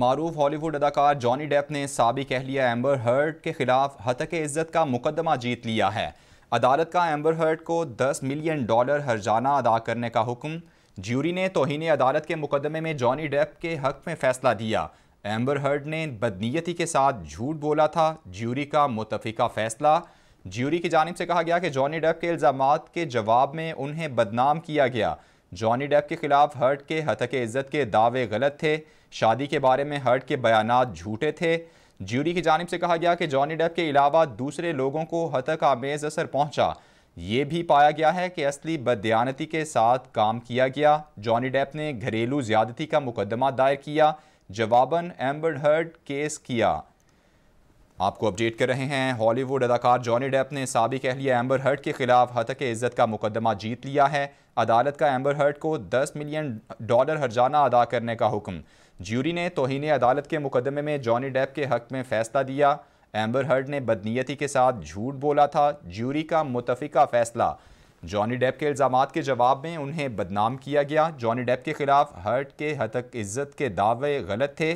मरूफ Hollywood अदाकार Johnny Depp ने सबक अहलिया एम्बर हर्ट के खिलाफ हतक इज़्ज़त का मुकदमा जीत लिया है अदालत का एम्बर हर्ट को 10 मिलियन डॉलर हरजाना अदा करने का हुक्म ज्यूरी ने तोहनी अदालत के मुकदमे में जॉनी डेप के हक में फैसला दिया एम्बर हर्ट ने बदनीयती के साथ झूठ बोला था ज्यूरी का मुतफिका फैसला ज्यूरी की जानब से कहा गया कि जॉनी डेप के इल्ज़ाम के जवाब में उन्हें बदनाम किया गया जॉनी डेप के खिलाफ हर्ट के हतक इज़्ज़त के दावे गलत थे शादी के बारे में हर्ट के बयान झूठे थे ज्यूरी की जानब से कहा गया कि जॉनी डेप के अलावा दूसरे लोगों को हतक आमेज़ असर पहुंचा ये भी पाया गया है कि असली बदयानती के साथ काम किया गया जॉनी डेप ने घरेलू ज्यादती का मुकदमा दायर किया जवाबन एम्बर्ड हर्ट केस किया आपको अपडेट कर रहे हैं हॉलीवुड अदाकार जॉनी डेप ने सबक अहलिया एम्बर हर्ट के खिलाफ हतक इज़्ज़त का मुकदमा जीत लिया है अदालत का एम्बर हर्ट को 10 मिलियन डॉलर हरजाना अदा करने का हुक्म ज्यूरी ने तोहनी अदालत के मुकदमे में जॉनी डेप के हक में फैसला दिया एम्बर हर्ट ने बदनीयती के साथ झूठ बोला था ज्यूरी का मुतफिका फैसला जॉनी डेप के इल्ज़ाम के जवाब में उन्हें बदनाम किया गया जॉनी डेप के खिलाफ हर्ट के हतक इज़्ज़त के दावे गलत थे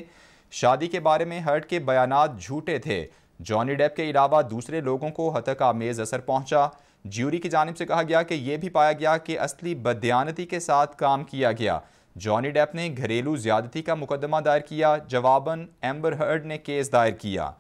शादी के बारे में हर्ट के बयान झूठे थे जॉनी डेप के अलावा दूसरे लोगों को आमेज असर पहुंचा ज्यूरी की जानब से कहा गया कि यह भी पाया गया कि असली बदयानती के साथ काम किया गया जॉनी डेप ने घरेलू ज्यादती का मुकदमा दायर किया जवाबन एम्बर हर्ड ने केस दायर किया